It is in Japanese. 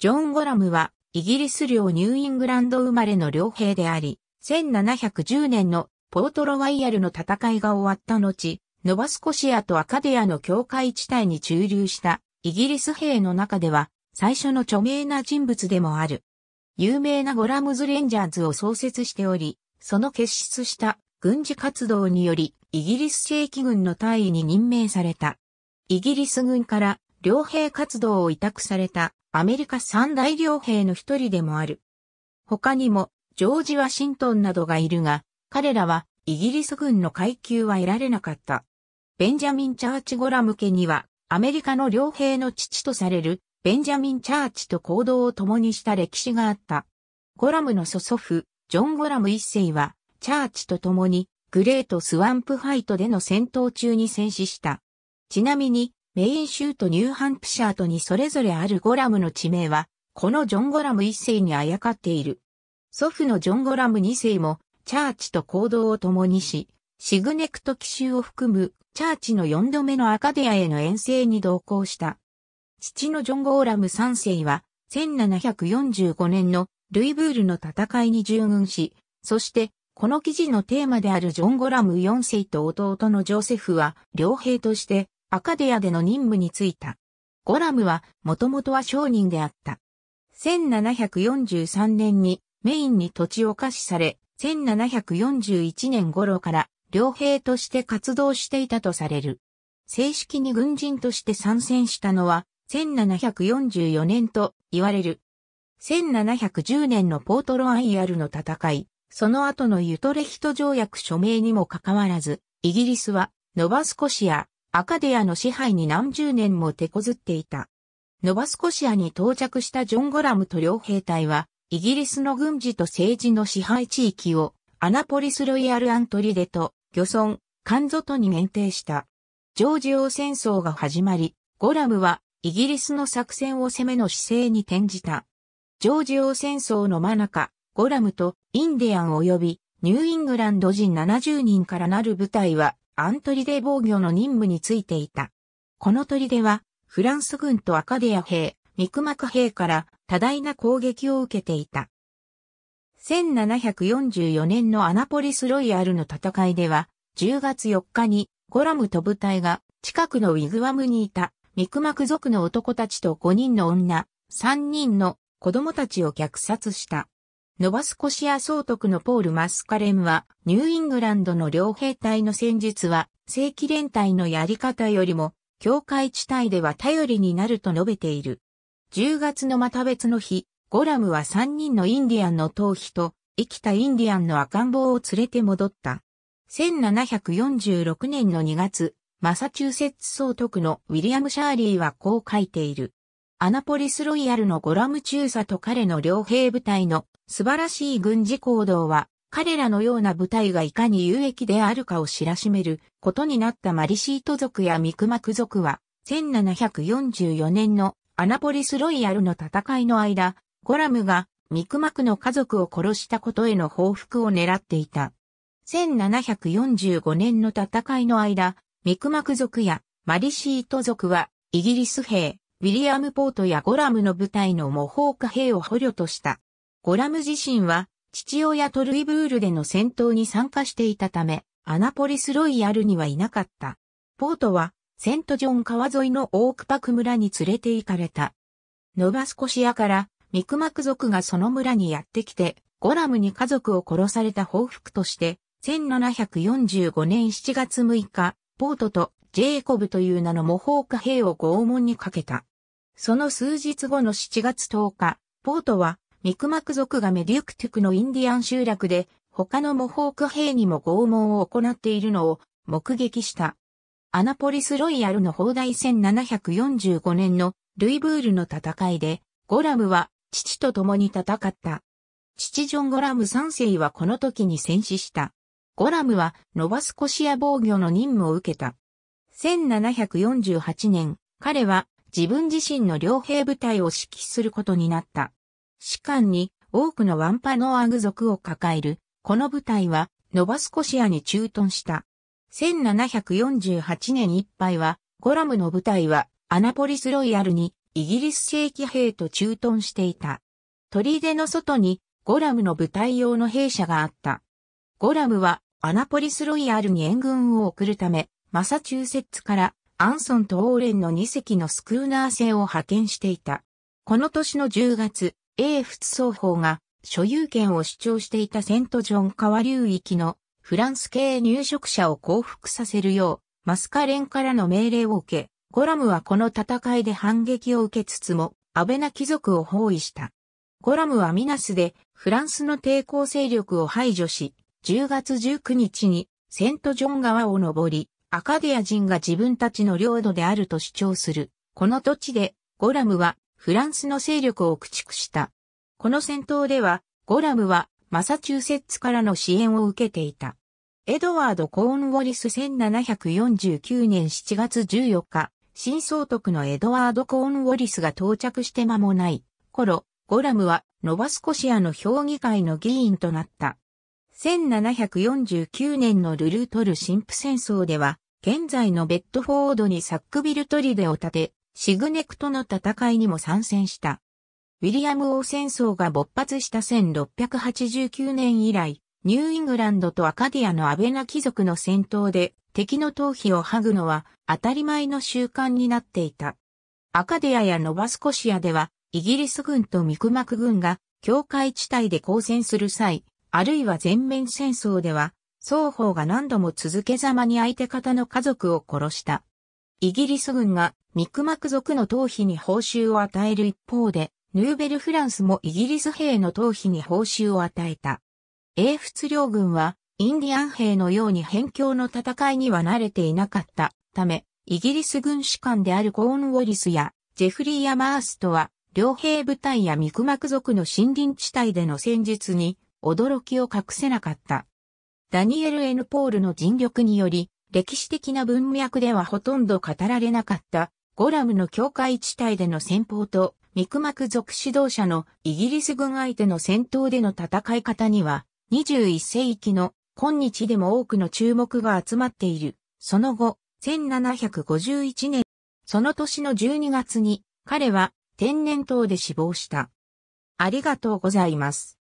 ジョン・ゴラムは、イギリス領ニューイングランド生まれの両兵であり、1710年のポートロワイヤルの戦いが終わった後、ノバスコシアとアカデアの境界地帯に駐留したイギリス兵の中では最初の著名な人物でもある。有名なゴラムズ・レンジャーズを創設しており、その結出した軍事活動によりイギリス正規軍の隊員に任命された。イギリス軍から両兵活動を委託されたアメリカ三大領兵の一人でもある。他にも、ジョージ・ワシントンなどがいるが、彼らはイギリス軍の階級は得られなかった。ベンジャミン・チャーチ・ゴラム家には、アメリカの両兵の父とされる、ベンジャミン・チャーチと行動を共にした歴史があった。ゴラムの祖祖父、ジョン・ゴラム一世は、チャーチと共に、グレート・スワンプ・ファイトでの戦闘中に戦死した。ちなみに、メイン州とニューハンプシャーとにそれぞれあるゴラムの地名は、このジョン・ゴラム一世にあやかっている。祖父のジョン・ゴラム二世も、チャーチと行動を共にし、シグネクト奇襲を含む、チャーチの4度目のアカデアへの遠征に同行した。父のジョン・ゴーラム三世は、1745年のルイブールの戦いに従軍し、そして、この記事のテーマであるジョン・ゴラム4世と弟のジョセフは、両兵として、アカデアでの任務に就いた。ゴラムはもともとは商人であった。1743年にメインに土地を貸しされ、1741年頃から両兵として活動していたとされる。正式に軍人として参戦したのは1744年と言われる。1710年のポートロアイアルの戦い、その後のユトレヒト条約署名にもかかわらず、イギリスはノバスコシア、アカデアの支配に何十年も手こずっていた。ノバスコシアに到着したジョン・ゴラムと両兵隊は、イギリスの軍事と政治の支配地域を、アナポリス・ロイヤル・アントリデと、漁村、カンゾトに限定した。ジョージ王戦争が始まり、ゴラムは、イギリスの作戦を攻めの姿勢に転じた。ジョージ王戦争の真中、ゴラムとインディアン及びニューイングランド人70人からなる部隊はアントリデ防御の任務についていた。この砦は、フランス軍とアカデア兵、ミクマク兵から多大な攻撃を受けていた。1744年のアナポリスロイヤルの戦いでは、10月4日にゴラムと部隊が近くのウィグワムにいたミクマク族の男たちと5人の女、3人の子供たちを虐殺した。ノバスコシア総督のポール・マスカレムは、ニューイングランドの両兵隊の戦術は、正規連隊のやり方よりも、境界地帯では頼りになると述べている。10月のまた別の日、ゴラムは3人のインディアンの頭皮と、生きたインディアンの赤ん坊を連れて戻った。1746年の2月、マサチューセッツ総督のウィリアム・シャーリーはこう書いている。アナポリスロイヤルのゴラム中佐と彼の両兵部隊の素晴らしい軍事行動は、彼らのような部隊がいかに有益であるかを知らしめることになったマリシート族やミクマク族は、1744年のアナポリスロイヤルの戦いの間、ゴラムがミクマクの家族を殺したことへの報復を狙っていた。1745年の戦いの間、ミクマク族やマリシート族はイギリス兵、ウィリアム・ポートやゴラムの部隊の模倣貨兵を捕虜とした。ゴラム自身は、父親トルイブールでの戦闘に参加していたため、アナポリス・ロイヤルにはいなかった。ポートは、セントジョン川沿いのオークパク村に連れて行かれた。ノバスコシアから、ミクマク族がその村にやってきて、ゴラムに家族を殺された報復として、1745年7月6日、ポートとジェイコブという名の模倣貨兵を拷問にかけた。その数日後の7月10日、ポートは、ミクマク族がメデュクテュクのインディアン集落で、他のモホーク兵にも拷問を行っているのを目撃した。アナポリスロイヤルの砲台1745年のルイブールの戦いで、ゴラムは父と共に戦った。父ジョン・ゴラム3世はこの時に戦死した。ゴラムはノバスコシア防御の任務を受けた。1748年、彼は自分自身の両兵部隊を指揮することになった。士官に多くのワンパノアグ族を抱える、この部隊はノバスコシアに駐屯した。1748年いっぱいは、ゴラムの部隊はアナポリスロイヤルにイギリス正規兵と駐屯していた。砦の外にゴラムの部隊用の兵舎があった。ゴラムはアナポリスロイヤルに援軍を送るため、マサチューセッツからアンソンとオーレンの2隻のスクーナー船を派遣していた。この年の10月、英仏双方が所有権を主張していたセントジョン川流域のフランス系入植者を降伏させるよう、マスカレンからの命令を受け、ゴラムはこの戦いで反撃を受けつつも、アベナ貴族を包囲した。ゴラムはミナスでフランスの抵抗勢力を排除し、10月19日にセントジョン川を登り、アカディア人が自分たちの領土であると主張する。この土地で、ゴラムはフランスの勢力を駆逐した。この戦闘では、ゴラムはマサチューセッツからの支援を受けていた。エドワード・コーンウォリス1749年7月14日、新総督のエドワード・コーンウォリスが到着して間もない頃、ゴラムはノバスコシアの評議会の議員となった。1749年のルルートル神父戦争では、現在のベッドフォードにサックビルトリデを建て、シグネクとの戦いにも参戦した。ウィリアム王戦争が勃発した1689年以来、ニューイングランドとアカディアのアベナ貴族の戦闘で敵の頭皮を剥ぐのは当たり前の習慣になっていた。アカディアやノバスコシアではイギリス軍とミクマク軍が境界地帯で交戦する際、あるいは全面戦争では、双方が何度も続けざまに相手方の家族を殺した。イギリス軍がミクマク族の頭皮に報酬を与える一方で、ヌーベルフランスもイギリス兵の頭皮に報酬を与えた。英仏領軍はインディアン兵のように辺境の戦いには慣れていなかったため、イギリス軍士官であるコーンウォリスやジェフリー・アマースとは、両兵部隊やミクマク族の森林地帯での戦術に驚きを隠せなかった。ダニエル・エヌ・ポールの尽力により、歴史的な文脈ではほとんど語られなかった、ゴラムの境界地帯での戦法と、ミクマク族指導者のイギリス軍相手の戦闘での戦い方には、21世紀の今日でも多くの注目が集まっている。その後、1751年、その年の12月に、彼は天然痘で死亡した。ありがとうございます。